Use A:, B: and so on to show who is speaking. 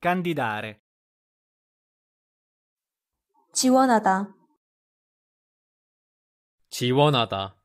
A: Candidare.
B: 지원하다.
A: 지원하다.